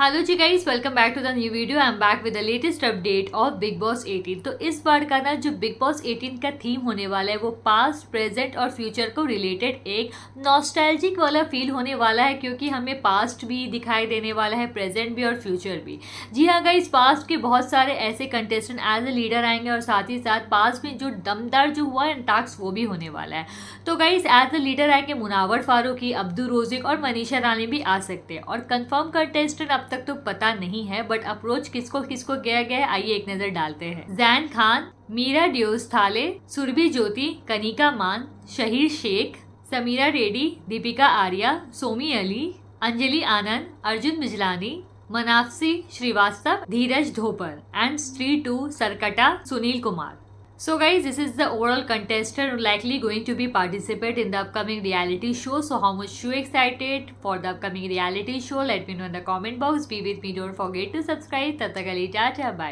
Hello जी guys welcome back to the new video I am back with the latest update of Bigg Boss 18 तो इस बार का ना जो बिग बॉस 18 का थीम होने वाला है वो पास्ट प्रेजेंट और फ्यूचर को रिलेटेड एक नॉस्टैल्जिक वाला फील होने वाला है क्योंकि हमें पास्ट भी दिखाई देने वाला है प्रेजेंट भी और फ्यूचर भी जी हाँ गाइज़ पास्ट के बहुत सारे ऐसे कंटेस्टेंट एज ए लीडर आएंगे और साथ ही साथ पास्ट में जो दमदार जो हुआ है टास्क वो भी होने वाला है तो गाइज़ एज ए लीडर आएंगे मुनावर फारूकी अब्दुल रोजिक और मनीषा रानी भी आ सकते हैं और कन्फर्म कंटेस्टेंट तक तो पता नहीं है बट अप्रोच किसको किसको गया गया आइए एक नजर डालते हैं जैन खान मीरा ड्यूस थाले सुरभि ज्योति कनिका मान शहीर शेख समीरा रेड्डी दीपिका आर्या सोमी अली अंजलि आनंद अर्जुन मिजलानी मनाफसी Shrivastava Dheeraj Dhoopar and Stree two Sarkata Sunil Kumar So guys, this is the overall contestant likely going to be participate in the upcoming reality show. So how much you excited for the upcoming reality show? Let me know in the comment box. Be with me. Don't forget to subscribe. Tatakali tata. Bye.